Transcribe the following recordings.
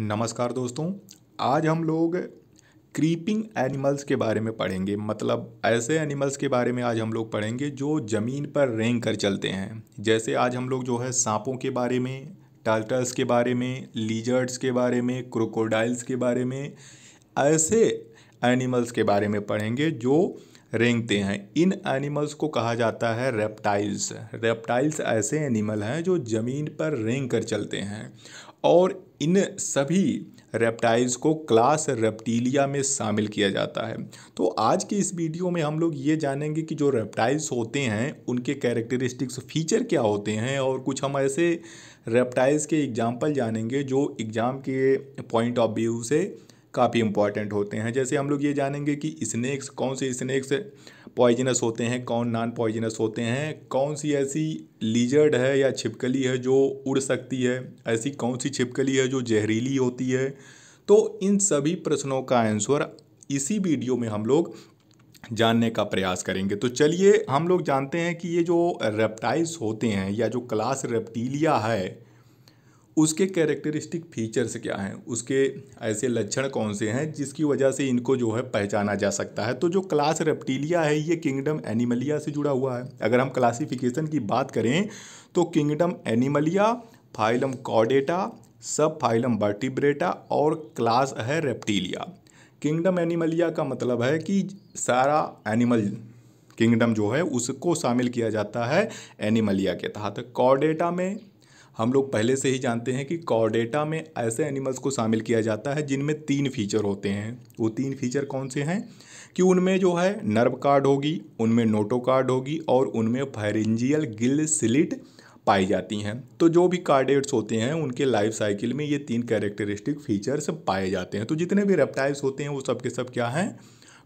नमस्कार दोस्तों आज हम लोग क्रीपिंग एनिमल्स के बारे में पढ़ेंगे मतलब ऐसे एनिमल्स के बारे में आज हम लोग पढ़ेंगे जो ज़मीन पर रेंग कर चलते हैं जैसे आज हम लोग जो है सांपों के बारे में टाल्टर्स के बारे में लीजर्ड्स के बारे में क्रोकोडाइल्स के बारे में ऐसे एनिमल्स के बारे में पढ़ेंगे जो रेंगते हैं इन एनिमल्स को कहा जाता है रेप्टाइल्स रेप्टाइल्स ऐसे एनिमल हैं जो ज़मीन पर रेंग कर चलते हैं और इन सभी रेप्टाइल्स को क्लास रेप्टीलिया में शामिल किया जाता है तो आज के इस वीडियो में हम लोग ये जानेंगे कि जो रेप्टाइल्स होते हैं उनके कैरेक्टरिस्टिक्स फीचर क्या होते हैं और कुछ हम ऐसे रेप्टाइल्स के एग्जाम्पल जानेंगे जो एग्ज़ाम के पॉइंट ऑफ व्यू से काफ़ी इंपॉर्टेंट होते हैं जैसे हम लोग ये जानेंगे कि स्नैक्स कौन से स्नैक्स पॉइजनस होते हैं कौन नॉन पॉइजनस होते हैं कौन सी ऐसी लीजर्ड है या छिपकली है जो उड़ सकती है ऐसी कौन सी छिपकली है जो जहरीली होती है तो इन सभी प्रश्नों का आंसर इसी वीडियो में हम लोग जानने का प्रयास करेंगे तो चलिए हम लोग जानते हैं कि ये जो रेप्टाइल्स होते हैं या जो क्लास रेप्टीलिया है उसके कैरेक्टरिस्टिक फीचर्स क्या हैं उसके ऐसे लक्षण कौन से हैं जिसकी वजह से इनको जो है पहचाना जा सकता है तो जो क्लास रेप्टीलिया है ये किंगडम एनिमलिया से जुड़ा हुआ है अगर हम क्लासिफिकेशन की बात करें तो किंगडम एनिमलिया फाइलम कॉडेटा सब फाइलम वर्टिब्रेटा और क्लास है रेप्टीलिया किंगडम एनिमलिया का मतलब है कि सारा एनिमल किंगडम जो है उसको शामिल किया जाता है एनिमलिया के तहत कॉडेटा में हम लोग पहले से ही जानते हैं कि कॉर्डेटा में ऐसे एनिमल्स को शामिल किया जाता है जिनमें तीन फीचर होते हैं वो तीन फीचर कौन से हैं कि उनमें जो है नर्व कार्ड होगी उनमें नोटो कार्ड होगी और उनमें फायरेंजियल गिल सिलिट पाई जाती हैं तो जो भी कार्डेट्स होते हैं उनके लाइफ साइकिल में ये तीन कैरेक्टरिस्टिक फीचर्स पाए जाते हैं तो जितने भी रेप्टाइल्स होते हैं वो सब के सब क्या हैं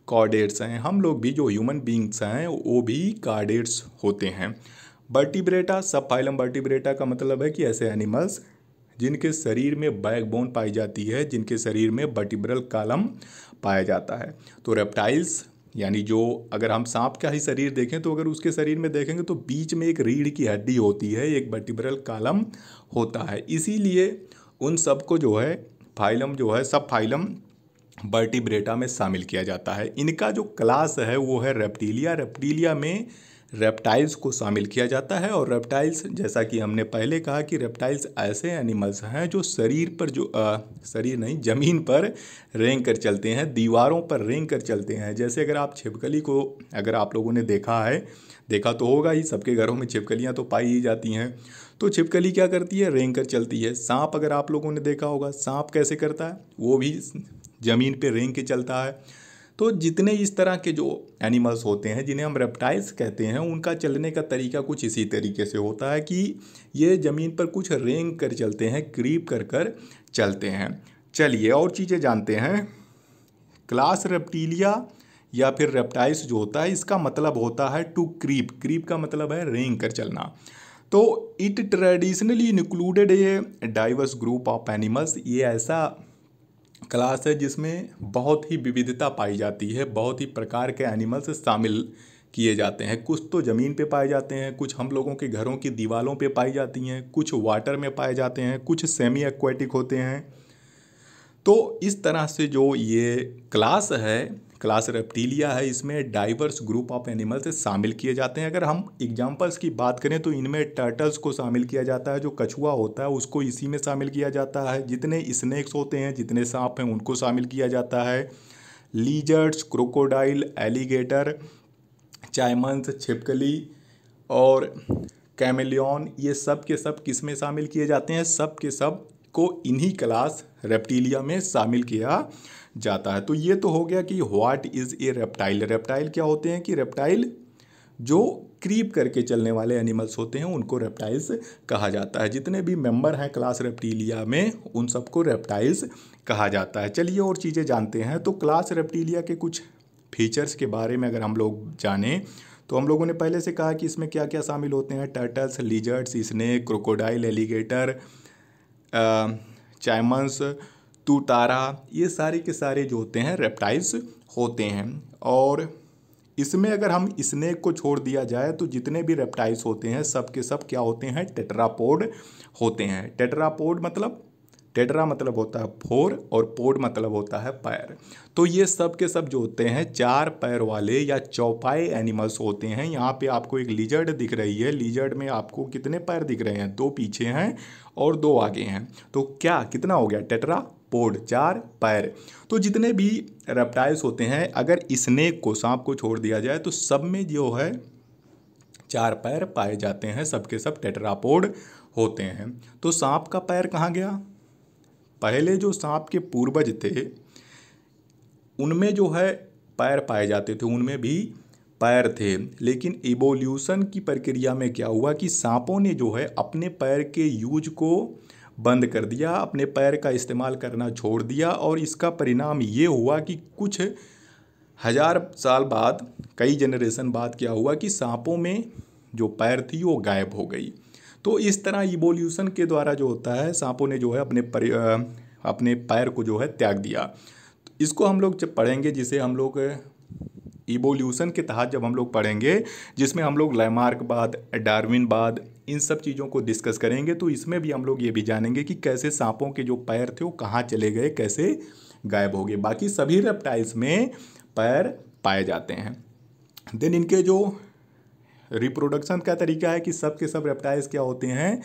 कार्डेट्स हैं हम लोग भी जो ह्यूमन बींग्स हैं वो भी कार्डेट्स होते हैं बर्टिब्रेटा सब फाइलम बर्टिब्रेटा का मतलब है कि ऐसे एनिमल्स जिनके शरीर में बैकबोन पाई जाती है जिनके शरीर में बर्टिब्रल कालम पाया जाता है तो रेप्टाइल्स यानी जो अगर हम सांप का ही शरीर देखें तो अगर उसके शरीर में देखेंगे तो बीच में एक रीढ़ की हड्डी होती है एक बर्टिब्रल कालम होता है इसीलिए उन सब को जो है फाइलम जो है सब फाइलम बर्टिब्रेटा में शामिल किया जाता है इनका जो क्लास है वो है रेप्टीलिया रेप्टीलिया में रेप्टाइल्स को शामिल किया जाता है और रेप्टाइल्स जैसा कि हमने पहले कहा कि रेप्टाइल्स ऐसे एनिमल्स हैं जो शरीर पर जो आ, शरीर नहीं ज़मीन पर रेंग कर चलते हैं दीवारों पर रेंग कर चलते हैं जैसे अगर आप छिपकली को अगर आप लोगों ने देखा है देखा तो होगा ही सबके घरों में छिपकलियाँ तो पाई ही जाती हैं तो छिपकली क्या करती है रेंग कर चलती है सांप अगर आप लोगों ने देखा होगा सांप कैसे करता है वो भी ज़मीन पर रेंग के चलता है तो जितने इस तरह के जो एनिमल्स होते हैं जिन्हें हम रेप्टाइल्स कहते हैं उनका चलने का तरीका कुछ इसी तरीके से होता है कि ये ज़मीन पर कुछ रेंग कर चलते हैं क्रीप कर कर चलते हैं चलिए और चीज़ें जानते हैं क्लास रेप्टीलिया या फिर रेप्टाइल्स जो होता है इसका मतलब होता है टू क्रीप क्रीप का मतलब है रेंग कर चलना तो it traditionally included a diverse group of animals ये ऐसा क्लास है जिसमें बहुत ही विविधता पाई जाती है बहुत ही प्रकार के एनिमल्स शामिल किए जाते हैं कुछ तो ज़मीन पे पाए जाते हैं कुछ हम लोगों के घरों की दीवारों पे पाई जाती हैं कुछ वाटर में पाए जाते हैं कुछ सेमी एक्वेटिक होते हैं तो इस तरह से जो ये क्लास है क्लास रेप्टीलिया है इसमें डाइवर्स ग्रुप ऑफ एनिमल्स शामिल किए जाते हैं अगर हम एग्जाम्पल्स की बात करें तो इनमें टर्टल्स को शामिल किया जाता है जो कछुआ होता है उसको इसी में शामिल किया जाता है जितने स्नैक्स होते हैं जितने सांप हैं उनको शामिल किया जाता है लीजर्ट्स क्रोकोडाइल एलिगेटर चायमंस छिपकली और कैमिलियन ये सब के सब किस में शामिल किए जाते हैं सब के सब को इन्हीं क्लास रेप्टीलिया में शामिल किया जाता है तो ये तो हो गया कि what is a reptile reptile क्या होते हैं कि रेप्टाइल जो क्रीप करके चलने वाले एनिमल्स होते हैं उनको रेप्टाइल्स कहा जाता है जितने भी मेंबर हैं क्लास रेप्टीलिया में उन सबको रेप्टाइल्स कहा जाता है चलिए और चीज़ें जानते हैं तो क्लास रेप्टीलिया के कुछ फीचर्स के बारे में अगर हम लोग जानें तो हम लोगों ने पहले से कहा कि इसमें क्या क्या शामिल होते हैं turtles lizards snake crocodile alligator caimans तारा ये सारे के सारे जो होते हैं रेप्टाइल्स होते हैं और इसमें अगर हम स्नेक को छोड़ दिया जाए तो जितने भी रेप्टाइल्स होते हैं सब के सब क्या होते हैं टेट्रापोड होते हैं टेट्रापोड मतलब टेडरा मतलब होता है फोर और पोड मतलब होता है पैर तो ये सब के सब जो होते हैं चार पैर वाले या चौपाए एनिमल्स होते हैं यहाँ पे आपको एक लीजर्ड दिख रही है लीजर्ड में आपको कितने पैर दिख रहे हैं दो पीछे हैं और दो आगे हैं तो क्या कितना हो गया टेटरा पोड चार पैर तो जितने भी रेप्टाइल्स होते हैं अगर स्नेक को सांप को छोड़ दिया जाए तो सब में जो है चार पैर पाए जाते हैं सबके सब टेटरापोड होते हैं तो सांप का पैर कहाँ गया पहले जो सांप के पूर्वज थे उनमें जो है पैर पाए जाते थे उनमें भी पैर थे लेकिन इवोल्यूशन की प्रक्रिया में क्या हुआ कि सांपों ने जो है अपने पैर के यूज को बंद कर दिया अपने पैर का इस्तेमाल करना छोड़ दिया और इसका परिणाम ये हुआ कि कुछ हज़ार साल बाद कई जनरेशन बाद क्या हुआ कि सांपों में जो पैर थी वो गायब हो गई तो इस तरह इवोल्यूशन के द्वारा जो होता है सांपों ने जो है अपने पर अपने पैर को जो है त्याग दिया तो इसको हम लोग जब पढ़ेंगे जिसे हम लोग इवोल्यूशन के तहत जब हम लोग पढ़ेंगे जिसमें हम लोग लैमार्क बाद डारविन बाद इन सब चीज़ों को डिस्कस करेंगे तो इसमें भी हम लोग ये भी जानेंगे कि कैसे सांपों के जो पैर थे वो कहाँ चले गए कैसे गायब हो गए बाकी सभी रेप्टाइल्स में पैर पाए जाते हैं देन इनके जो रिप्रोडक्शन का तरीका है कि सब के सब रेप्टाइल्स क्या होते हैं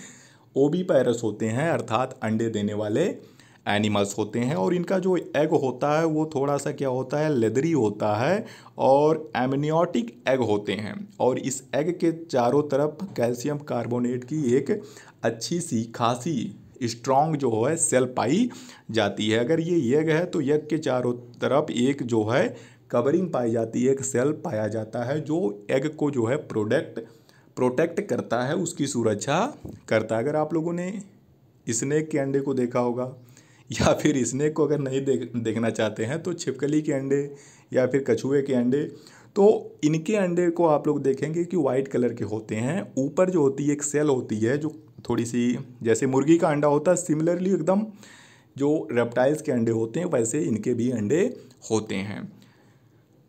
ओबी पैरस होते हैं अर्थात अंडे देने वाले एनिमल्स होते हैं और इनका जो एग होता है वो थोड़ा सा क्या होता है लेदरी होता है और एमनियोटिक एग होते हैं और इस एग के चारों तरफ कैल्शियम कार्बोनेट की एक अच्छी सी खासी स्ट्रॉन्ग जो है सेल पाई जाती है अगर ये यग है तो यग के चारों तरफ एक जो है कवरिंग पाई जाती है एक सेल पाया जाता है जो एग को जो है प्रोडक्ट प्रोटेक्ट करता है उसकी सुरक्षा करता है अगर आप लोगों ने स्नेक के अंडे को देखा होगा या फिर स्नेक को अगर नहीं देख देखना चाहते हैं तो छिपकली के अंडे या फिर कछुए के अंडे तो इनके अंडे को आप लोग देखेंगे कि वाइट कलर के होते हैं ऊपर जो होती है एक सेल होती है जो थोड़ी सी जैसे मुर्गी का अंडा होता है सिमिलरली एकदम जो रेप्टाइल्स के अंडे होते हैं वैसे इनके भी अंडे होते हैं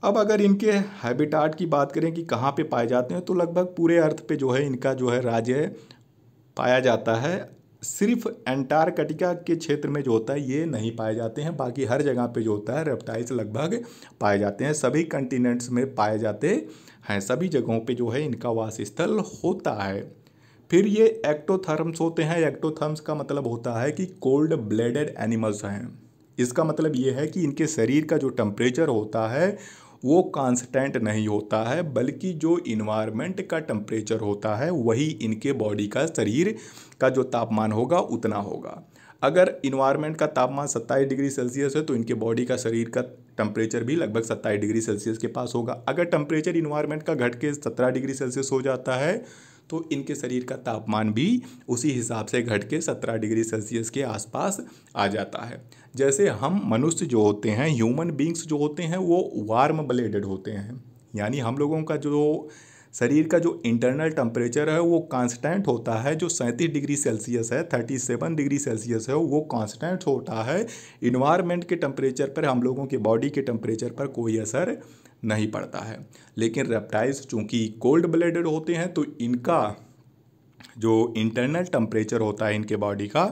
अब अगर इनके हैबिटाट की बात करें कि कहाँ पे पाए जाते हैं तो लगभग पूरे अर्थ पे जो है इनका जो है राज्य पाया जाता है सिर्फ एंटार्कटिका के क्षेत्र में जो होता है ये नहीं पाए जाते हैं बाकी हर जगह पे जो होता है रेप्टाइल्स लगभग पाए जाते हैं सभी कंटिनेंट्स में पाए जाते हैं सभी जगहों पे जो है इनका वास स्थल होता है फिर ये एक्टोथर्म्स होते हैं एक्टोथर्म्स का मतलब होता है कि कोल्ड ब्लेडेड एनिमल्स हैं इसका मतलब ये है कि इनके शरीर का जो टेम्परेचर होता है वो कांस्टेंट नहीं होता है बल्कि जो इन्वायरमेंट का टेम्परेचर होता है वही इनके बॉडी का शरीर का जो तापमान होगा उतना होगा अगर इन्वायरमेंट का तापमान सत्ताईस डिग्री सेल्सियस है तो इनके बॉडी का शरीर का टेम्परेचर भी लगभग सत्ताईस डिग्री सेल्सियस के पास होगा अगर टेम्परेचर इन्वायरमेंट का घट के सत्रह डिग्री सेल्सियस हो जाता है तो इनके शरीर का तापमान भी उसी हिसाब से घट के सत्रह डिग्री सेल्सियस के आसपास आ जाता है जैसे हम मनुष्य जो होते हैं ह्यूमन बींग्स जो होते हैं वो वार्म ब्लेडेड होते हैं यानी हम लोगों का जो शरीर का जो इंटरनल टेम्परेचर है वो कांस्टेंट होता है जो सैंतीस डिग्री सेल्सियस है थर्टी सेवन डिग्री सेल्सियस है वो कांस्टेंट होता है इन्वायरमेंट के टेम्परेचर पर हम लोगों के बॉडी के टेम्परेचर पर कोई असर नहीं पड़ता है लेकिन रेप्टाइल्स चूँकि कोल्ड ब्लडेड होते हैं तो इनका जो इंटरनल टम्परेचर होता है इनके बॉडी का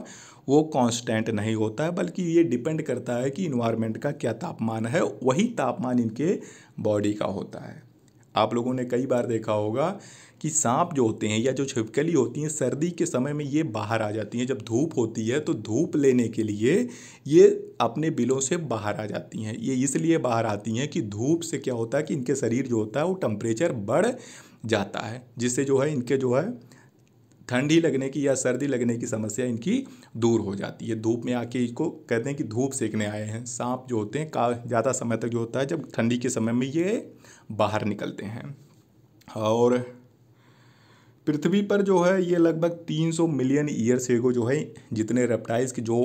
वो कांस्टेंट नहीं होता है बल्कि ये डिपेंड करता है कि इन्वायरमेंट का क्या तापमान है वही तापमान इनके बॉडी का होता है आप लोगों ने कई बार देखा होगा कि सांप जो होते हैं या जो छिपकली होती हैं सर्दी के समय में ये बाहर आ जाती हैं जब धूप होती है तो धूप लेने के लिए ये अपने बिलों से बाहर आ जाती हैं ये इसलिए बाहर आती हैं कि धूप से क्या होता है कि इनके शरीर जो होता है वो टम्परेचर बढ़ जाता है जिससे जो है इनके जो है ठंडी लगने की या सर्दी लगने की समस्या इनकी दूर हो जाती है धूप में आके इसको कहते हैं कि धूप सेकने आए हैं सांप जो होते हैं का ज़्यादा समय तक जो होता है जब ठंडी के समय में ये बाहर निकलते हैं और पृथ्वी पर जो है ये लगभग 300 मिलियन ईयर से को जो है जितने रेप्टाइल्स के जो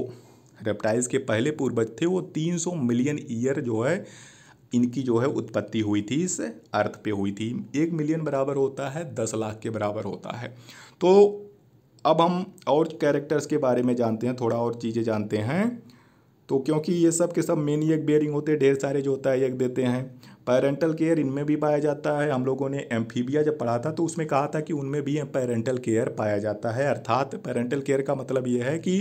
रेप्टाइल्स के पहले पूर्वज थे वो 300 मिलियन ईयर जो है इनकी जो है उत्पत्ति हुई थी इस अर्थ पे हुई थी एक मिलियन बराबर होता है दस लाख के बराबर होता है तो अब हम और कैरेक्टर्स के बारे में जानते हैं थोड़ा और चीज़ें जानते हैं तो क्योंकि ये सब के सब मेन एक बेयरिंग होते हैं ढेर सारे जो होता है एक देते हैं पैरेंटल केयर इनमें भी पाया जाता है हम लोगों ने एम्फीबिया जब पढ़ा था तो उसमें कहा था कि उनमें भी पैरेंटल केयर पाया जाता है अर्थात पैरेंटल केयर का मतलब यह है कि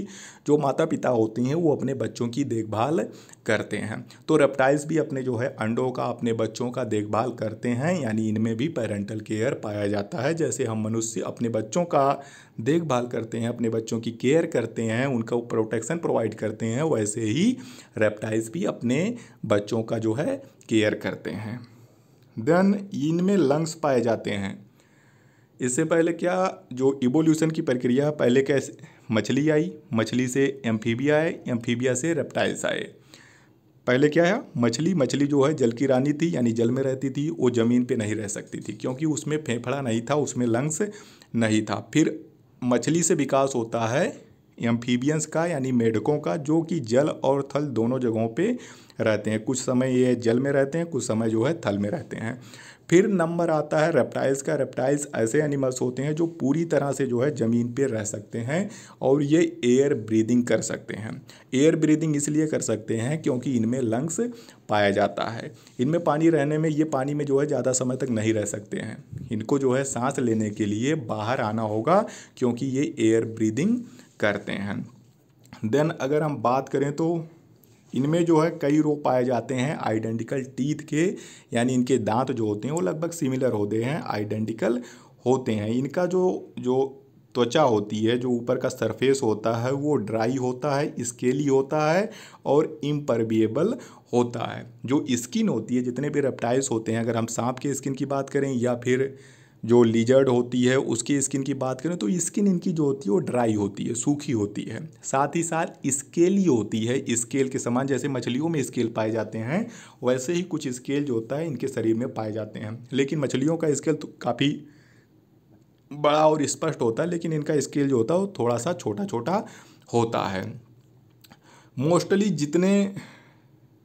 जो माता पिता होती हैं वो अपने बच्चों की देखभाल करते हैं तो रेप्टाइल्स भी अपने जो है अंडों का अपने बच्चों का देखभाल करते हैं यानी इनमें भी पेरेंटल केयर पाया जाता है जैसे हम मनुष्य अपने बच्चों का देखभाल करते हैं अपने बच्चों की केयर करते हैं उनका प्रोटेक्शन प्रोवाइड करते हैं वैसे ही रेप्टाइल्स भी अपने बच्चों का जो है केयर करते हैं देन इनमें लंग्स पाए जाते हैं इससे पहले क्या जो इवोल्यूशन की प्रक्रिया पहले कैसे मछली आई मछली से एम्फीबिया आए एम्फीबिया से रेप्टाइल्स आए पहले क्या है मछली मछली जो है जल की रानी थी यानी जल में रहती थी वो ज़मीन पे नहीं रह सकती थी क्योंकि उसमें फेफड़ा नहीं था उसमें लंग्स नहीं था फिर मछली से विकास होता है एम्फीबियंस का यानी मेढकों का जो कि जल और थल दोनों जगहों पे रहते हैं कुछ समय ये जल में रहते हैं कुछ समय जो है थल में रहते हैं फिर नंबर आता है रेप्टाइल्स का रेप्टाइल्स ऐसे एनिमल्स होते हैं जो पूरी तरह से जो है ज़मीन पर रह सकते हैं और ये एयर ब्रीदिंग कर सकते हैं एयर ब्रीदिंग इसलिए कर सकते हैं क्योंकि इनमें लंग्स पाया जाता है इनमें पानी रहने में ये पानी में जो है ज़्यादा समय तक नहीं रह सकते हैं इनको जो है सांस लेने के लिए बाहर आना होगा क्योंकि ये एयर ब्रीदिंग करते हैं देन अगर हम बात करें तो इनमें जो है कई रोग पाए जाते हैं आइडेंटिकल टीथ के यानी इनके दांत जो होते हैं वो लगभग सिमिलर होते हैं आइडेंटिकल होते हैं इनका जो जो त्वचा होती है जो ऊपर का सरफेस होता है वो ड्राई होता है स्केली होता है और इम्परबिएबल होता है जो स्किन होती है जितने भी रेप्टाइल्स होते हैं अगर हम सांप के स्किन की बात करें या फिर जो लीजर्ड होती है उसकी स्किन की बात करें तो स्किन इनकी जो होती है वो ड्राई होती है सूखी होती है साथ ही साथ स्केली होती है स्केल के समान जैसे मछलियों में स्केल पाए जाते हैं वैसे ही कुछ स्केल जो होता है इनके शरीर में पाए जाते हैं लेकिन मछलियों का स्केल तो काफ़ी बड़ा और स्पष्ट होता है लेकिन इनका स्केल जो होता है वो थोड़ा सा छोटा छोटा होता है मोस्टली जितने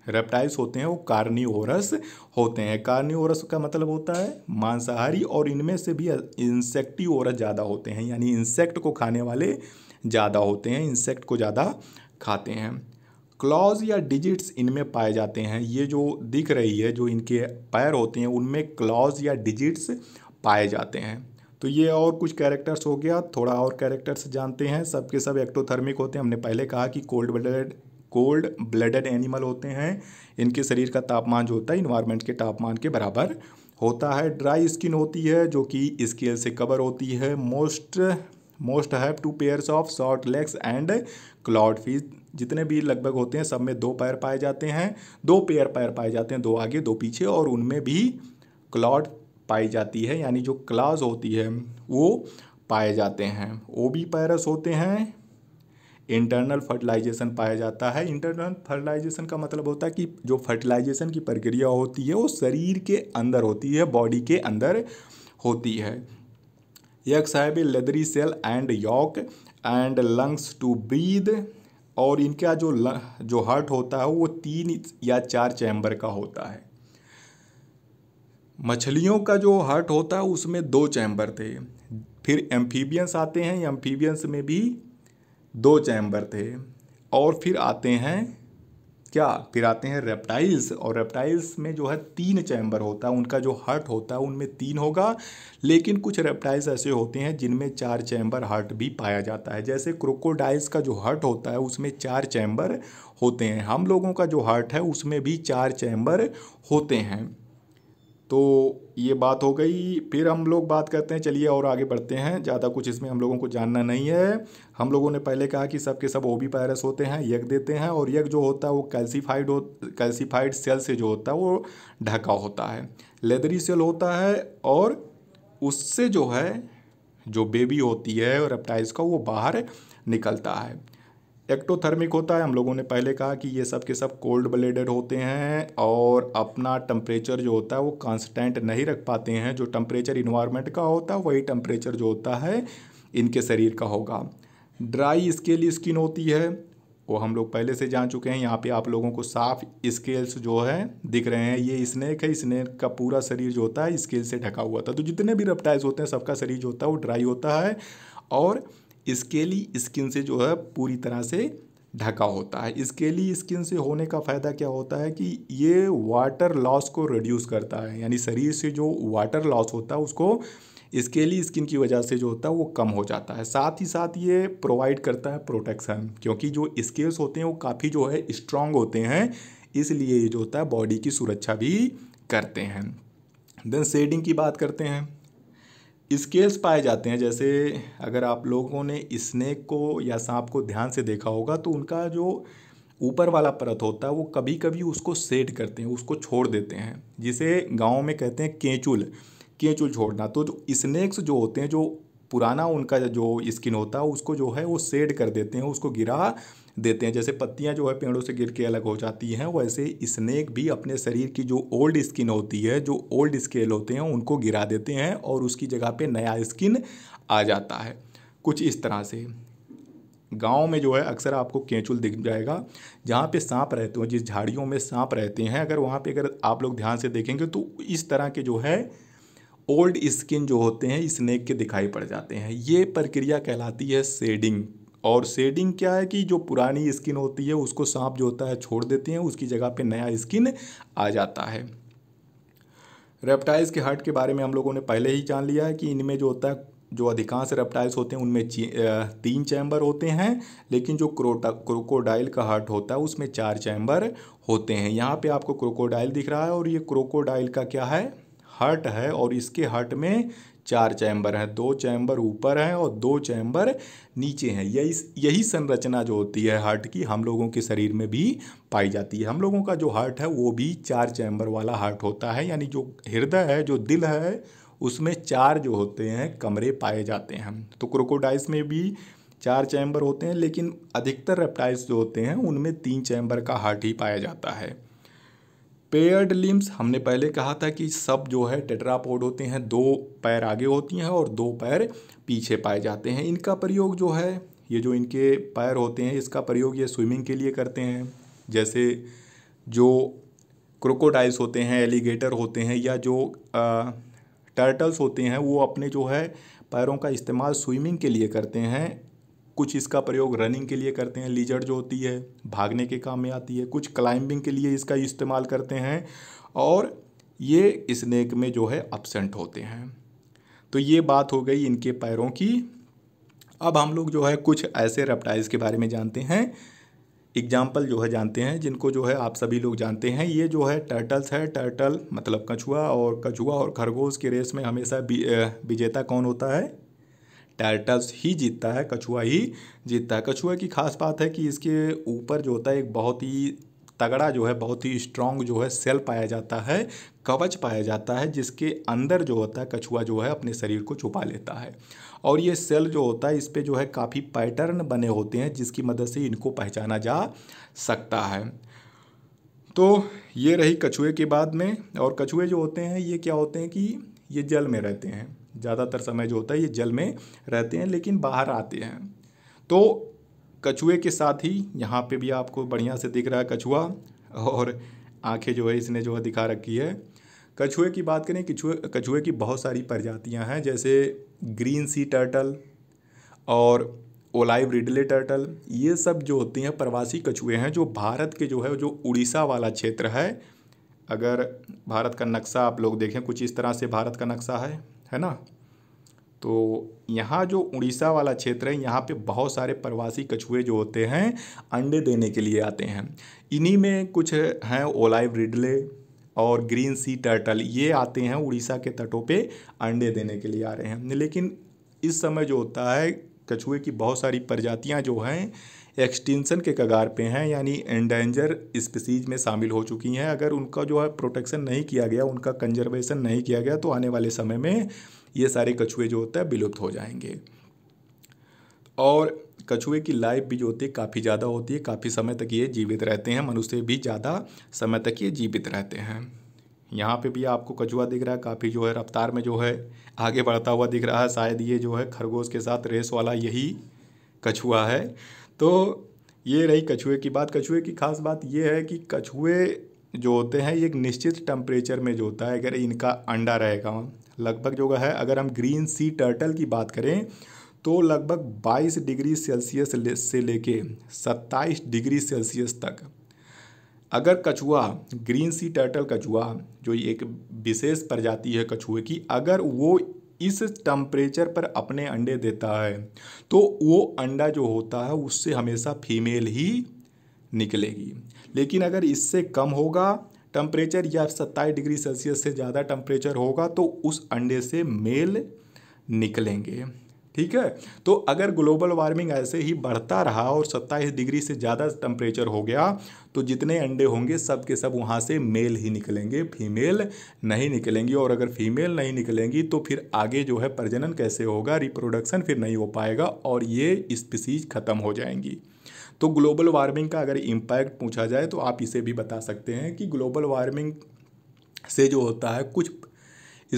रेप्टाइल्स होते हैं वो कार्निवोरस होते हैं कार्निवोरस का मतलब होता है मांसाहारी और इनमें से भी इंसेक्टिवोरस ज़्यादा होते हैं यानी इंसेक्ट को खाने वाले ज़्यादा होते हैं इंसेक्ट को ज़्यादा खाते हैं क्लॉज या डिजिट्स इनमें पाए जाते हैं ये जो दिख रही है जो इनके पैर होते हैं उनमें क्लॉज या डिजिट्स पाए जाते हैं तो ये और कुछ कैरेक्टर्स हो गया थोड़ा और कैरेक्टर्स जानते हैं सबके सब एक्टोथर्मिक होते हैं हमने पहले कहा कि cold blooded cold blooded animal होते हैं इनके शरीर का तापमान जो होता है इन्वायरमेंट के तापमान के बराबर होता है ड्राई स्किन होती है जो कि स्केल से कवर होती है most most have two pairs of short legs and clawed feet जितने भी लगभग होते हैं सब में दो पैर पाए जाते हैं दो पेयर पैर पाए जाते हैं दो आगे दो पीछे और उनमें भी क्लॉड पाई जाती है यानी जो क्लास होती है वो पाए जाते हैं ओ बी पैरस होते हैं इंटरनल फर्टिलाइजेशन पाया जाता है इंटरनल फर्टिलाइजेशन का मतलब होता है कि जो फर्टिलाइजेशन की प्रक्रिया होती है वो शरीर के अंदर होती है बॉडी के अंदर होती है यक्स साहब leathery shell and yolk and lungs to breathe और इनका जो ल, जो हार्ट होता है वो तीन या चार चैम्बर का होता है मछलियों का जो हार्ट होता है उसमें दो चैम्बर थे फिर एम्फीबियंस आते हैं एम्फीबियंस में भी दो चैम्बर थे और फिर आते हैं क्या फिर आते हैं रेप्टाइल्स और रेप्टाइल्स में जो है तीन चैम्बर होता है उनका जो हार्ट होता है उनमें तीन होगा लेकिन कुछ रेप्टाइल्स ऐसे होते हैं जिनमें चार चैम्बर हार्ट भी पाया जाता है जैसे क्रोकोडाइल्स का जो हार्ट होता है उसमें चार चैम्बर होते हैं हम लोगों का जो हार्ट है उसमें भी चार चैम्बर होते हैं तो ये बात हो गई फिर हम लोग बात करते हैं चलिए और आगे बढ़ते हैं ज़्यादा कुछ इसमें हम लोगों को जानना नहीं है हम लोगों ने पहले कहा कि सब के सब ओबी पायरस होते हैं यज्ञ देते हैं और यज्ञ जो होता है वो कैल्सीफाइड हो कैल्सीफाइड सेल से जो होता है वो ढका होता है लेदरी सेल होता है और उससे जो है जो बेबी होती है और रेप्टाइल्स का वो बाहर निकलता है एक्टोथर्मिक होता है हम लोगों ने पहले कहा कि ये सब के सब कोल्ड ब्लेडेड होते हैं और अपना टम्परेचर जो होता है वो कांस्टेंट नहीं रख पाते हैं जो टम्परेचर इन्वायरमेंट का होता है वही टम्परेचर जो होता है इनके शरीर का होगा ड्राई स्केल स्किन होती है वो हम लोग पहले से जान चुके हैं यहाँ पे आप लोगों को साफ स्केल्स जो है दिख रहे हैं ये स्नेक है स्नेक का पूरा शरीर जो होता है स्केल से ढका हुआ था तो जितने भी रेप्टाइल्स होते हैं सबका शरीर जो होता है वो ड्राई होता है और स्केली स्किन से जो है पूरी तरह से ढका होता है स्केली स्किन से होने का फ़ायदा क्या होता है कि ये वाटर लॉस को रिड्यूस करता है यानी शरीर से जो वाटर लॉस होता है उसको स्केली स्किन की वजह से जो होता है वो कम हो जाता है साथ ही साथ ये प्रोवाइड करता है प्रोटेक्शन क्योंकि जो स्केल्स होते हैं वो काफ़ी जो है स्ट्रांग होते हैं इसलिए ये जो होता है बॉडी की सुरक्षा भी करते हैं देन शेडिंग की बात करते हैं स्केल्स पाए जाते हैं जैसे अगर आप लोगों ने स्नेक को या सांप को ध्यान से देखा होगा तो उनका जो ऊपर वाला परत होता है वो कभी कभी उसको सेट करते हैं उसको छोड़ देते हैं जिसे गांव में कहते हैं केंचुल केंचुल छोड़ना तो जो स्नेक्स जो होते हैं जो पुराना उनका जो स्किन होता है उसको जो है वो सेड कर देते हैं उसको गिरा देते हैं जैसे पत्तियां जो है पेड़ों से गिर के अलग हो जाती हैं वैसे स्नेक भी अपने शरीर की जो ओल्ड स्किन होती है जो ओल्ड स्केल होते हैं उनको गिरा देते हैं और उसकी जगह पे नया स्किन आ जाता है कुछ इस तरह से गांव में जो है अक्सर आपको केंचुल दिख जाएगा जहाँ पे सांप रहते हो जिस झाड़ियों में सांप रहते हैं अगर वहाँ पे अगर आप लोग ध्यान से देखेंगे तो इस तरह के जो है ओल्ड स्किन जो होते हैं स्नेक के दिखाई पड़ जाते हैं ये प्रक्रिया कहलाती है शेडिंग और शेडिंग क्या है कि जो पुरानी स्किन होती है उसको सांप जो होता है छोड़ देते हैं उसकी जगह पे नया स्किन आ जाता है रेप्टाइल्स के हर्ट के बारे में हम लोगों ने पहले ही जान लिया है कि इनमें जो होता है जो अधिकांश रेप्टाइल्स होते हैं उनमें तीन चैम्बर होते हैं लेकिन जो क्रोटा क्रोकोडाइल का हार्ट होता है उसमें चार चैम्बर होते हैं यहाँ पे आपको क्रोकोडाइल दिख रहा है और ये क्रोकोडाइल का क्या है हर्ट है और इसके हर्ट में चार चैम्बर हैं दो चैम्बर ऊपर हैं और दो चैम्बर नीचे हैं यही यही संरचना जो होती है हार्ट की हम लोगों के शरीर में भी पाई जाती है हम लोगों का जो हार्ट है वो भी चार चैम्बर वाला हार्ट होता है यानी जो हृदय है जो दिल है उसमें चार जो होते हैं कमरे पाए जाते हैं तो क्रोकोडाइस में भी चार चैम्बर होते हैं लेकिन अधिकतर रेप्टाइल्स जो होते हैं उनमें तीन चैम्बर का हार्ट ही पाया जाता है पेयर्ड लिम्स हमने पहले कहा था कि सब जो है टेट्रापोड होते हैं दो पैर आगे होती हैं और दो पैर पीछे पाए जाते हैं इनका प्रयोग जो है ये जो इनके पैर होते हैं इसका प्रयोग ये स्विमिंग के लिए करते हैं जैसे जो क्रोकोडाइल्स होते हैं एलिगेटर होते हैं या जो आ, टर्टल्स होते हैं वो अपने जो है पैरों का इस्तेमाल स्विमिंग के लिए करते हैं कुछ इसका प्रयोग रनिंग के लिए करते हैं लीजर जो होती है भागने के काम में आती है कुछ क्लाइंबिंग के लिए इसका इस्तेमाल करते हैं और ये स्नेक में जो है अपसेंट होते हैं तो ये बात हो गई इनके पैरों की अब हम लोग जो है कुछ ऐसे रेप्टाइल्स के बारे में जानते हैं एग्जाम्पल जो है जानते हैं जिनको जो है आप सभी लोग जानते हैं ये जो है टर्टल्स है टर्टल मतलब कछुआ और कछुआ और खरगोश की रेस में हमेशा विजेता कौन होता है टाइटस ही जीतता है कछुआ ही जीतता है कछुआ की खास बात है कि इसके ऊपर जो होता है एक बहुत ही तगड़ा जो है बहुत ही स्ट्रांग जो है सेल पाया जाता है कवच पाया जाता है जिसके अंदर जो होता है कछुआ जो है अपने शरीर को छुपा लेता है और ये सेल जो होता है इस पर जो है काफ़ी पैटर्न बने होते हैं जिसकी मदद से इनको पहचाना जा सकता है तो ये रही कछुए के बाद में और कछुए जो होते हैं ये क्या होते हैं कि ये जल में रहते हैं ज़्यादातर समय जो होता है ये जल में रहते हैं लेकिन बाहर आते हैं तो कछुए के साथ ही यहाँ पे भी आपको बढ़िया से दिख रहा है कछुआ और आंखें जो है इसने जो है दिखा रखी है कछुए की बात करें कछुए कछुए की बहुत सारी प्रजातियाँ हैं जैसे ग्रीन सी टर्टल और ओलाइव रिडले टर्टल ये सब जो होती हैं प्रवासी कछुए हैं जो भारत के जो है जो उड़ीसा वाला क्षेत्र है अगर भारत का नक्शा आप लोग देखें कुछ इस तरह से भारत का नक्शा है है ना तो यहाँ जो उड़ीसा वाला क्षेत्र है यहाँ पे बहुत सारे प्रवासी कछुए जो होते हैं अंडे देने के लिए आते हैं इन्हीं में कुछ हैं ओलाइव रिडले और ग्रीन सी टर्टल ये आते हैं उड़ीसा के तटों पे अंडे देने के लिए आ रहे हैं लेकिन इस समय जो होता है कछुए की बहुत सारी प्रजातियाँ जो हैं एक्सटेंशन के कगार पे हैं यानी एंडेंजर स्पीसीज में शामिल हो चुकी हैं अगर उनका जो है प्रोटेक्शन नहीं किया गया उनका कंजर्वेशन नहीं किया गया तो आने वाले समय में ये सारे कछुए जो होता है विलुप्त हो जाएंगे और कछुए की लाइफ भी जो होती है काफ़ी ज़्यादा होती है काफ़ी समय तक ये जीवित रहते हैं मनुष्य भी ज़्यादा समय तक ये जीवित रहते हैं यहाँ पे भी आपको कछुआ दिख रहा है काफ़ी जो है रफ्तार में जो है आगे बढ़ता हुआ दिख रहा है शायद ये जो है खरगोश के साथ रेस वाला यही कछुआ है तो ये रही कछुए की बात कछुए की खास बात ये है कि कछुए जो होते हैं ये एक निश्चित टेम्परेचर में जो होता है अगर इनका अंडा रहेगा लगभग जो है अगर हम ग्रीन सी टर्टल की बात करें तो लगभग 22 डिग्री सेल्सियस ले, से लेके 27 डिग्री सेल्सियस तक अगर कछुआ ग्रीन सी टर्टल कछुआ जो एक विशेष प्रजाति है कछुए की अगर वो इस टम्परेचर पर अपने अंडे देता है तो वो अंडा जो होता है उससे हमेशा फीमेल ही निकलेगी लेकिन अगर इससे कम होगा टम्परेचर या सत्ताईस डिग्री सेल्सियस से ज़्यादा टम्परेचर होगा तो उस अंडे से मेल निकलेंगे ठीक है तो अगर ग्लोबल वार्मिंग ऐसे ही बढ़ता रहा और सत्ताईस डिग्री से ज़्यादा टेम्परेचर हो गया तो जितने अंडे होंगे सब के सब वहाँ से मेल ही निकलेंगे फीमेल नहीं निकलेंगी और अगर फीमेल नहीं निकलेंगी तो फिर आगे जो है प्रजनन कैसे होगा रिप्रोडक्शन फिर नहीं हो पाएगा और ये स्पीसीज ख़त्म हो जाएंगी तो ग्लोबल वार्मिंग का अगर इम्पैक्ट पूछा जाए तो आप इसे भी बता सकते हैं कि ग्लोबल वार्मिंग से जो होता है कुछ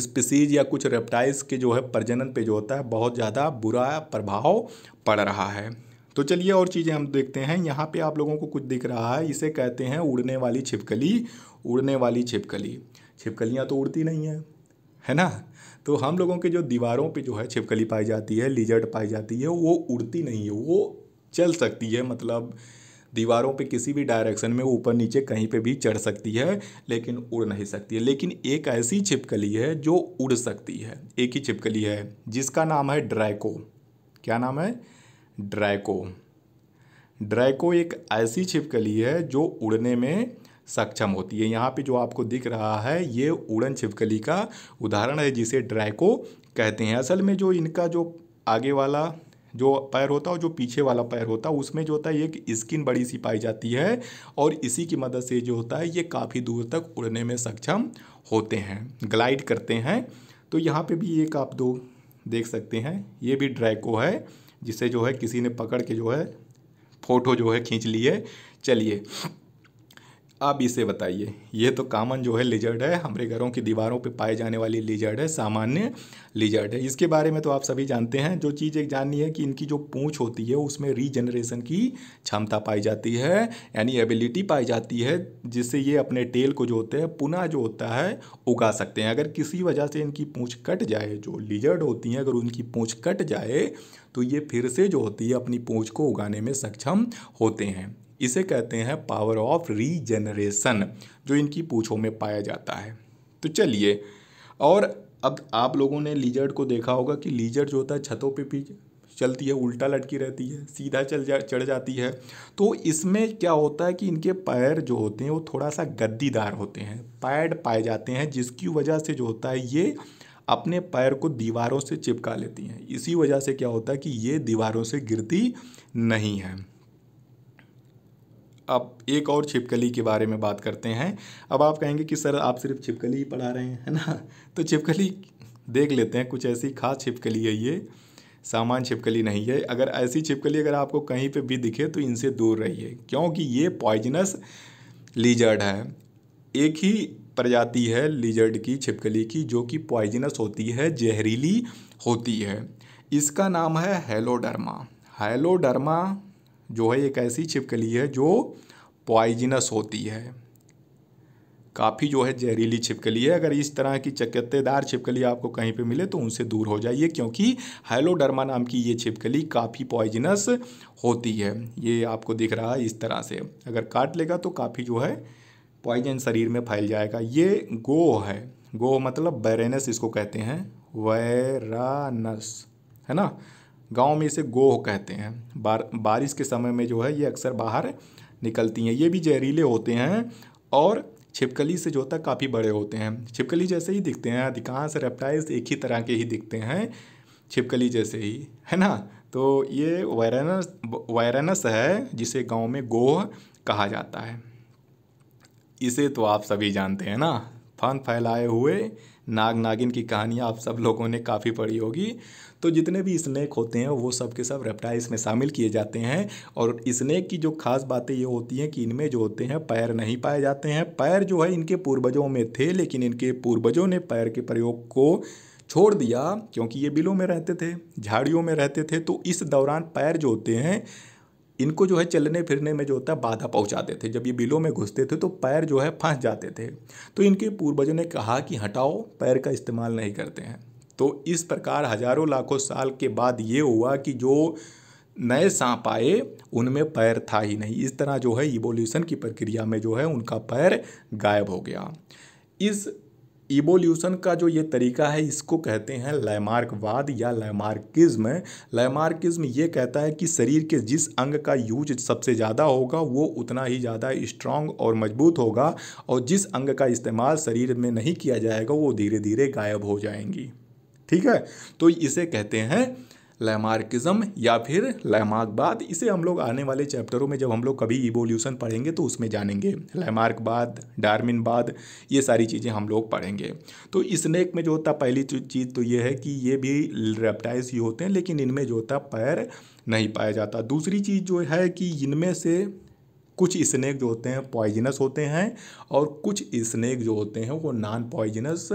स्पीसीज या कुछ रेप्टाइल्स के जो है प्रजनन पे जो होता है बहुत ज़्यादा बुरा प्रभाव पड़ रहा है तो चलिए और चीज़ें हम देखते हैं यहाँ पे आप लोगों को कुछ दिख रहा है इसे कहते हैं उड़ने वाली छिपकली उड़ने वाली छिपकली छिपकलियाँ तो उड़ती नहीं है है ना तो हम लोगों के जो दीवारों पे जो है छिपकली पाई जाती है लिजर्ड पाई जाती है वो उड़ती नहीं है वो चल सकती है मतलब दीवारों पे किसी भी डायरेक्शन में ऊपर नीचे कहीं पे भी चढ़ सकती है लेकिन उड़ नहीं सकती है लेकिन एक ऐसी छिपकली है जो उड़ सकती है एक ही छिपकली है जिसका नाम है ड्रैको क्या नाम है ड्रैको ड्रैको एक ऐसी छिपकली है जो उड़ने में सक्षम होती है यहाँ पे जो आपको दिख रहा है ये उड़न छिपकली का उदाहरण है जिसे ड्रैको कहते हैं असल में जो इनका जो आगे वाला जो पैर होता है और जो पीछे वाला पैर होता है उसमें जो होता है एक स्किन बड़ी सी पाई जाती है और इसी की मदद से जो होता है ये काफ़ी दूर तक उड़ने में सक्षम होते हैं ग्लाइड करते हैं तो यहाँ पे भी एक आप दो देख सकते हैं ये भी ड्रैको है जिसे जो है किसी ने पकड़ के जो है फ़ोटो जो है खींच ली है चलिए आप इसे बताइए ये तो कामन जो है लिजर्ड है हमारे घरों की दीवारों पे पाए जाने वाली लिजर्ड है सामान्य लिजर्ड है इसके बारे में तो आप सभी जानते हैं जो चीज़ एक जाननी है कि इनकी जो पूँछ होती है उसमें रीजनरेशन की क्षमता पाई जाती है यानी एबिलिटी पाई जाती है जिससे ये अपने टेल को जो होते हैं पुनः जो होता है उगा सकते हैं अगर किसी वजह से इनकी पूँछ कट जाए जो लिजर्ड होती हैं अगर उनकी पूँछ कट जाए तो ये फिर से जो होती है अपनी पूँछ को उगाने में सक्षम होते हैं इसे कहते हैं पावर ऑफ रीजनरेशन जो इनकी पूछों में पाया जाता है तो चलिए और अब आप लोगों ने लीजर्ड को देखा होगा कि लीजर्ड जो होता है छतों पे भी चलती है उल्टा लटकी रहती है सीधा चल जा चढ़ जाती है तो इसमें क्या होता है कि इनके पैर जो होते हैं वो थोड़ा सा गद्दीदार होते हैं पैड पाए जाते हैं जिसकी वजह से जो होता है ये अपने पैर को दीवारों से चिपका लेती हैं इसी वजह से क्या होता है कि ये दीवारों से गिरती नहीं है अब एक और छिपकली के बारे में बात करते हैं अब आप कहेंगे कि सर आप सिर्फ छिपकली ही पढ़ा रहे हैं है ना तो छिपकली देख लेते हैं कुछ ऐसी खास छिपकली है ये सामान छिपकली नहीं है अगर ऐसी छिपकली अगर आपको कहीं पे भी दिखे तो इनसे दूर रहिए क्योंकि ये पॉइजनस लीजर्ड है एक ही प्रजाति है लीजर्ड की छिपकली की जो कि पॉइजनस होती है जहरीली होती है इसका नाम है हेलोडर्मा हेलोडर्मा जो है एक ऐसी छिपकली है जो पॉइजिनस होती है काफ़ी जो है जहरीली छिपकली है अगर इस तरह की चकत्तेदार छिपकली आपको कहीं पे मिले तो उनसे दूर हो जाइए क्योंकि हेलोडर्मा नाम की ये छिपकली काफ़ी पॉइजिनस होती है ये आपको दिख रहा है इस तरह से अगर काट लेगा तो काफ़ी जो है पॉइजन शरीर में फैल जाएगा ये गो है गो मतलब बैरेनस इसको कहते हैं वैरानस है ना गांव में इसे गोह कहते हैं बार बारिश के समय में जो है ये अक्सर बाहर निकलती हैं ये भी जहरीले होते हैं और छिपकली से जो होता है काफ़ी बड़े होते हैं छिपकली जैसे ही दिखते हैं अधिकांश रेप्टाइल्स एक ही तरह के ही दिखते हैं छिपकली जैसे ही है ना तो ये वायरनस वायरनस है जिसे गांव में गोह कहा जाता है इसे तो आप सभी जानते हैं ना फन फैलाए हुए नाग नागिन की कहानियाँ आप सब लोगों ने काफ़ी पढ़ी होगी तो जितने भी स्नैक होते हैं वो सब के सब रेप्टाइल्स में शामिल किए जाते हैं और स्नैक की जो खास बातें ये होती हैं कि इनमें जो होते हैं पैर नहीं पाए जाते हैं पैर जो है इनके पूर्वजों में थे लेकिन इनके पूर्वजों ने पैर के प्रयोग को छोड़ दिया क्योंकि ये बिलों में रहते थे झाड़ियों में रहते थे तो इस दौरान पैर जो होते हैं इनको जो है चलने फिरने में जो होता है बाधा पहुंचाते थे जब ये बिलों में घुसते थे तो पैर जो है फंस जाते थे तो इनके पूर्वजों ने कहा कि हटाओ पैर का इस्तेमाल नहीं करते हैं तो इस प्रकार हजारों लाखों साल के बाद ये हुआ कि जो नए सांप आए उनमें पैर था ही नहीं इस तरह जो है इवोल्यूशन की प्रक्रिया में जो है उनका पैर गायब हो गया इस इवोल्यूशन का जो ये तरीका है इसको कहते हैं लैमार्कवाद या लैमार्किज्म लैमार्किज्म ये कहता है कि शरीर के जिस अंग का यूज सबसे ज़्यादा होगा वो उतना ही ज़्यादा स्ट्रांग और मजबूत होगा और जिस अंग का इस्तेमाल शरीर में नहीं किया जाएगा वो धीरे धीरे गायब हो जाएंगी ठीक है तो इसे कहते हैं लैमार्किज्म या फिर लैमार्कवाद इसे हम लोग आने वाले चैप्टरों में जब हम लोग कभी इवोल्यूशन पढ़ेंगे तो उसमें जानेंगे लैमार्कवाद डार्मिनवाद ये सारी चीज़ें हम लोग पढ़ेंगे तो स्नेक में जो होता पहली चीज़ तो ये है कि ये भी रेप्टाइल्स ही होते हैं लेकिन इनमें जो होता पैर नहीं पाया जाता दूसरी चीज़ जो है कि इनमें से कुछ स्नैक जो होते हैं पॉइजनस होते हैं और कुछ स्नैक जो होते हैं वो नॉन पॉइजनस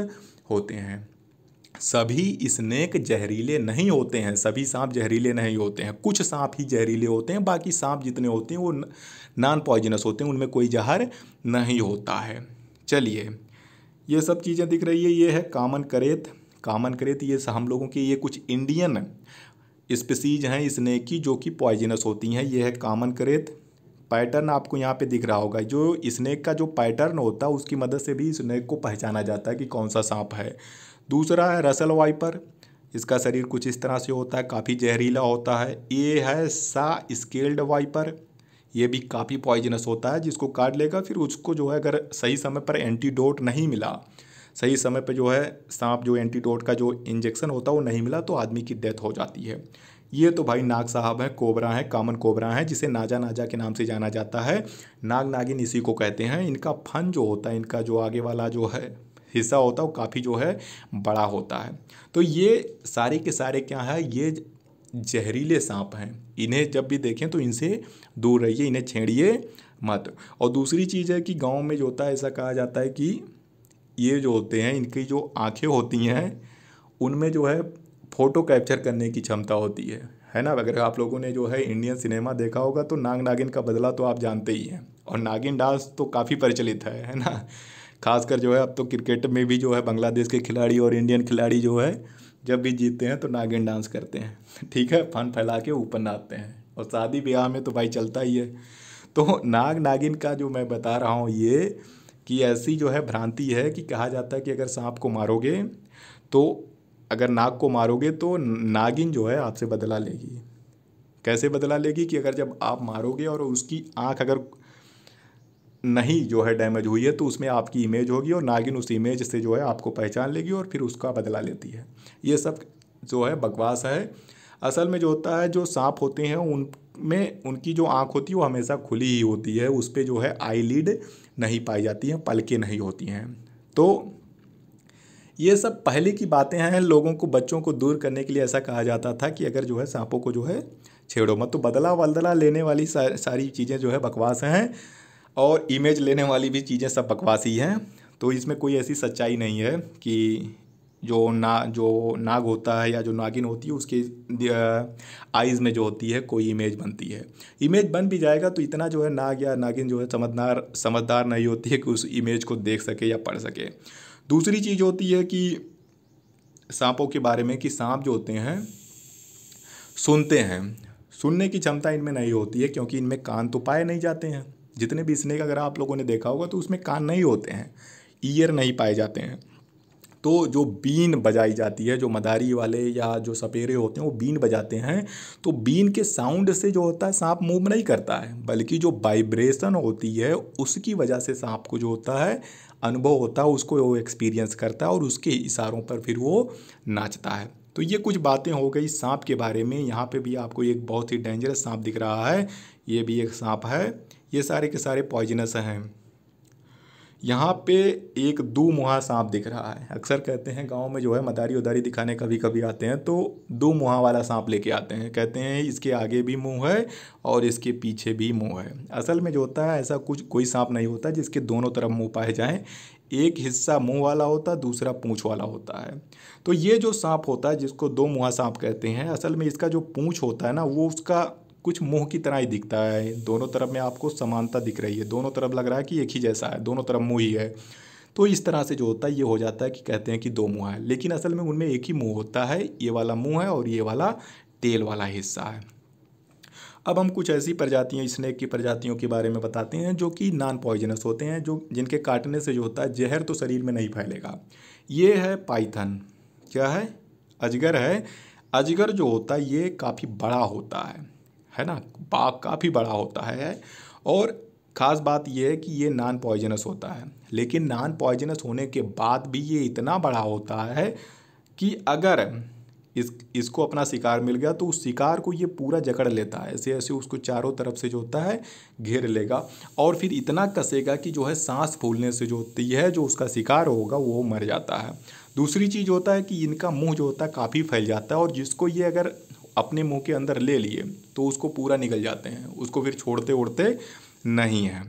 होते हैं सभी स्नेक जहरीले नहीं होते हैं सभी सांप जहरीले नहीं होते हैं कुछ सांप ही जहरीले होते हैं बाकी सांप जितने होते हैं वो नॉन पॉइजनस होते हैं उनमें कोई जहर नहीं होता है चलिए ये सब चीज़ें दिख रही है ये है कामन करेत कामन करेत ये हम लोगों की ये कुछ इंडियन स्पीसीज हैं स्नेक की जो कि पॉइजनस होती हैं ये है कामन करेत पैटर्न आपको यहाँ पे दिख रहा होगा जो स्नेक का जो पैटर्न होता है उसकी मदद से भी स्नेक को पहचाना जाता है कि कौन सा सांप है दूसरा है रसल वाइपर इसका शरीर कुछ इस तरह से होता है काफ़ी जहरीला होता है ये है सा स्केल्ड वाइपर ये भी काफ़ी पॉइजनस होता है जिसको काट लेगा फिर उसको जो है अगर सही समय पर एंटीडोट नहीं मिला सही समय पर जो है सांप जो एंटीडोट का जो इंजेक्शन होता है वो नहीं मिला तो आदमी की डेथ हो जाती है ये तो भाई नाग साहब हैं कोबरा हैं कामन कोबरा हैं जिसे नाजा नाजा के नाम से जाना जाता है नाग नागिन इसी को कहते हैं इनका फन जो होता है इनका जो आगे वाला जो है हिस्सा होता है वो काफ़ी जो है बड़ा होता है तो ये सारे के सारे क्या है ये जहरीले सांप हैं इन्हें जब भी देखें तो इनसे दूर रहिए इन्हें छेड़िए मत और दूसरी चीज़ है कि गांव में जो होता है ऐसा कहा जाता है कि ये जो होते हैं इनकी जो आँखें होती हैं उनमें जो है फ़ोटो कैप्चर करने की क्षमता होती है है ना अगर आप लोगों ने जो है इंडियन सिनेमा देखा होगा तो नाग नागिन का बदला तो आप जानते ही हैं और नागिन डांस तो काफ़ी प्रचलित है है ना खासकर जो है अब तो क्रिकेट में भी जो है बांग्लादेश के खिलाड़ी और इंडियन खिलाड़ी जो है जब भी जीतते हैं तो नागिन डांस करते हैं ठीक है फन फैला के ऊपर नाचते हैं और शादी ब्याह में तो भाई चलता ही है तो नाग नागिन का जो मैं बता रहा हूँ ये कि ऐसी जो है भ्रांति है कि कहा जाता है कि अगर सांप को मारोगे तो अगर नाग को मारोगे तो नागिन जो है आपसे बदला लेगी कैसे बदला लेगी कि अगर जब आप मारोगे और उसकी आँख अगर नहीं जो है डैमेज हुई है तो उसमें आपकी इमेज होगी और नागिन उस इमेज से जो है आपको पहचान लेगी और फिर उसका बदला लेती है ये सब जो है बकवास है असल में जो होता है जो सांप होते हैं उन में उनकी जो आँख होती है वो हमेशा खुली ही होती है उस पर जो है आई लीड नहीं पाई जाती हैं पलकें नहीं होती हैं तो ये सब पहले की बातें हैं लोगों को बच्चों को दूर करने के लिए ऐसा कहा जाता था कि अगर जो है सांपों को जो है छेड़ो मत तो बदला वदला लेने वाली सारी चीज़ें जो है बकवास हैं और इमेज लेने वाली भी चीज़ें सब बकवास ही हैं तो इसमें कोई ऐसी सच्चाई नहीं है कि जो ना जो नाग होता है या जो नागिन होती है उसके आइज़ में जो होती है कोई इमेज बनती है इमेज बन भी जाएगा तो इतना जो है नाग या नागिन जो है समझदार समझदार नहीं होती है कि उस इमेज को देख सके या पढ़ सके दूसरी चीज़ होती है कि सांपों के बारे में कि सांप जो होते हैं सुनते हैं सुनने की क्षमता इनमें नहीं होती है क्योंकि इनमें कान तो पाए नहीं जाते हैं जितने भी स्नेक अगर आप लोगों ने देखा होगा तो उसमें कान नहीं होते हैं ईयर नहीं पाए जाते हैं तो जो बीन बजाई जाती है जो मदारी वाले या जो सपेरे होते हैं वो बीन बजाते हैं तो बीन के साउंड से जो होता है सांप मूव नहीं करता है बल्कि जो वाइब्रेशन होती है उसकी वजह से सांप को जो होता है अनुभव होता है उसको वो एक्सपीरियंस करता है और उसके इशारों पर फिर वो नाचता है तो ये कुछ बातें हो गई सांप के बारे में यहाँ पे भी आपको एक बहुत ही डेंजरस सांप दिख रहा है ये भी एक सांप है ये सारे के सारे पॉइजनस हैं यहाँ पे एक दो मुहा सांप दिख रहा है अक्सर कहते हैं गांव में जो है मदारी उदारी दिखाने कभी कभी आते हैं तो दो मुहा वाला सांप लेके आते हैं कहते हैं इसके आगे भी मुंह है और इसके पीछे भी मुंह है असल में जो होता है ऐसा कुछ कोई सांप नहीं होता जिसके दोनों तरफ मुंह पाए जाएं एक हिस्सा मुंह वाला होता है दूसरा पूँछ वाला होता है तो ये जो सांप होता है जिसको दो मुहा सांप कहते हैं असल में इसका जो पूँछ होता है ना वो उसका कुछ मुँह की तरह ही दिखता है दोनों तरफ में आपको समानता दिख रही है दोनों तरफ लग रहा है कि एक ही जैसा है दोनों तरफ मुँह ही है तो इस तरह से जो होता है ये हो जाता है कि कहते हैं कि दो मुँह है लेकिन असल में उनमें एक ही मुँह होता है ये वाला मुँह है और ये वाला तेल वाला हिस्सा है अब हम कुछ ऐसी प्रजातियाँ स्नैक की प्रजातियों के बारे में बताते हैं जो कि नॉन पॉइजनस होते हैं जो जिनके काटने से जो होता है जहर तो शरीर में नहीं फैलेगा ये है पाइथन क्या है अजगर है अजगर जो होता है ये काफ़ी बड़ा होता है है ना बाग काफ़ी बड़ा होता है और ख़ास बात यह है कि ये नॉन पॉइजनस होता है लेकिन नॉन पॉइजनस होने के बाद भी ये इतना बड़ा होता है कि अगर इस इसको अपना शिकार मिल गया तो उस शिकार को ये पूरा जकड़ लेता है ऐसे ऐसे उसको चारों तरफ से जो होता है घेर लेगा और फिर इतना कसेगा कि जो है सांस फूलने से जो होती है जो उसका शिकार होगा वो मर जाता है दूसरी चीज़ होता है कि इनका मुंह जो होता है काफ़ी फैल जाता है और जिसको ये अगर अपने मुंह के अंदर ले लिए तो उसको पूरा निकल जाते हैं उसको फिर छोड़ते ओढ़ते नहीं हैं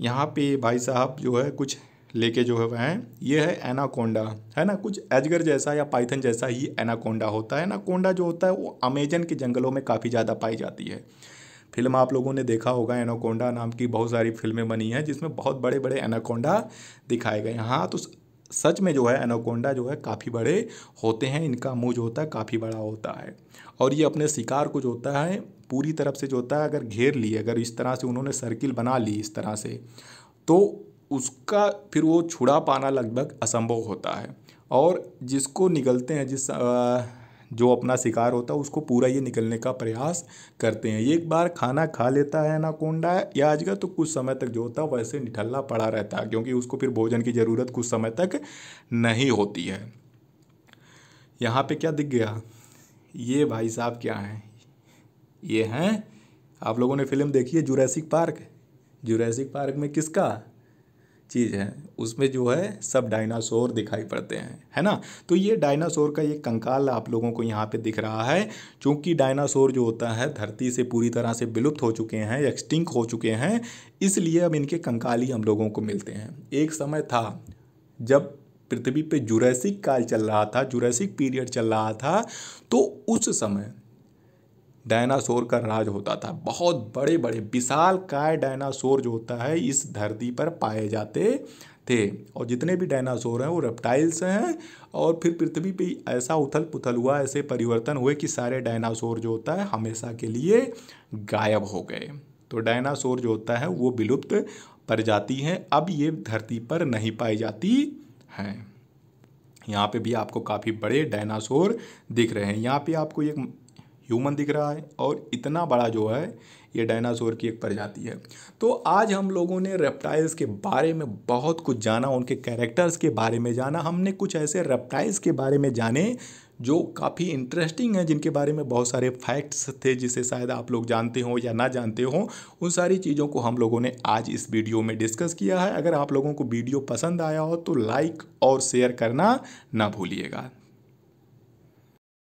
यहाँ पे भाई साहब जो है कुछ लेके जो है वह हैं ये है एनाकोंडा है ना कुछ एजगर जैसा या पाइथन जैसा ही एनाकोंडा होता है एनाकोंडा जो होता है वो अमेजन के जंगलों में काफ़ी ज़्यादा पाई जाती है फिल्म आप लोगों ने देखा होगा एनाकोंडा नाम की बहुत सारी फिल्में बनी हैं जिसमें बहुत बड़े बड़े एनाकोंडा दिखाए गए हैं हाँ तो सच में जो है एनाकोंडा जो है काफ़ी बड़े होते हैं इनका मुँह जो होता है काफ़ी बड़ा होता है और ये अपने शिकार को जो होता है पूरी तरफ से जो होता है अगर घेर लिए अगर इस तरह से उन्होंने सर्किल बना ली इस तरह से तो उसका फिर वो छुड़ा पाना लगभग असंभव होता है और जिसको निगलते हैं जिस आ, जो अपना शिकार होता है उसको पूरा ये निकलने का प्रयास करते हैं एक बार खाना खा लेता है ना कोंडा या आजकल तो कुछ समय तक जो होता है वैसे निठल्ला पड़ा रहता है क्योंकि उसको फिर भोजन की ज़रूरत कुछ समय तक नहीं होती है यहाँ पे क्या दिख गया ये भाई साहब क्या हैं ये हैं आप लोगों ने फिल्म देखी है जुरैसिक पार्क जुरैसिक पार्क में किसका चीज़ है उसमें जो है सब डायनासोर दिखाई पड़ते हैं है ना तो ये डायनासोर का ये कंकाल आप लोगों को यहाँ पे दिख रहा है क्योंकि डायनासोर जो होता है धरती से पूरी तरह से विलुप्त हो चुके हैं एक्सटिंक हो चुके हैं इसलिए अब इनके कंकाल ही हम लोगों को मिलते हैं एक समय था जब पृथ्वी पे जुरैसिक काल चल रहा था जुरैसिक पीरियड चल रहा था तो उस समय डायनासोर का राज होता था बहुत बड़े बड़े विशाल काय डायनासोर जो होता है इस धरती पर पाए जाते थे और जितने भी डायनासोर हैं वो रेप्टाइल्स हैं और फिर पृथ्वी पे ऐसा उथल पुथल हुआ ऐसे परिवर्तन हुए कि सारे डायनासोर जो होता है हमेशा के लिए गायब हो गए तो डायनासोर जो होता है वो विलुप्त प्रजाति हैं अब ये धरती पर नहीं पाई जाती हैं यहाँ पे भी आपको काफ़ी बड़े डायनासोर दिख रहे हैं यहाँ पे आपको एक ह्यूमन दिख रहा है और इतना बड़ा जो है ये डायनासोर की एक प्रजाति है तो आज हम लोगों ने रेप्टाइल्स के बारे में बहुत कुछ जाना उनके कैरेक्टर्स के बारे में जाना हमने कुछ ऐसे रेप्टाइल्स के बारे में जाने जो काफ़ी इंटरेस्टिंग है जिनके बारे में बहुत सारे फैक्ट्स थे जिसे शायद आप लोग जानते हो या ना जानते हो उन सारी चीज़ों को हम लोगों ने आज इस वीडियो में डिस्कस किया है अगर आप लोगों को वीडियो पसंद आया हो तो लाइक और शेयर करना ना भूलिएगा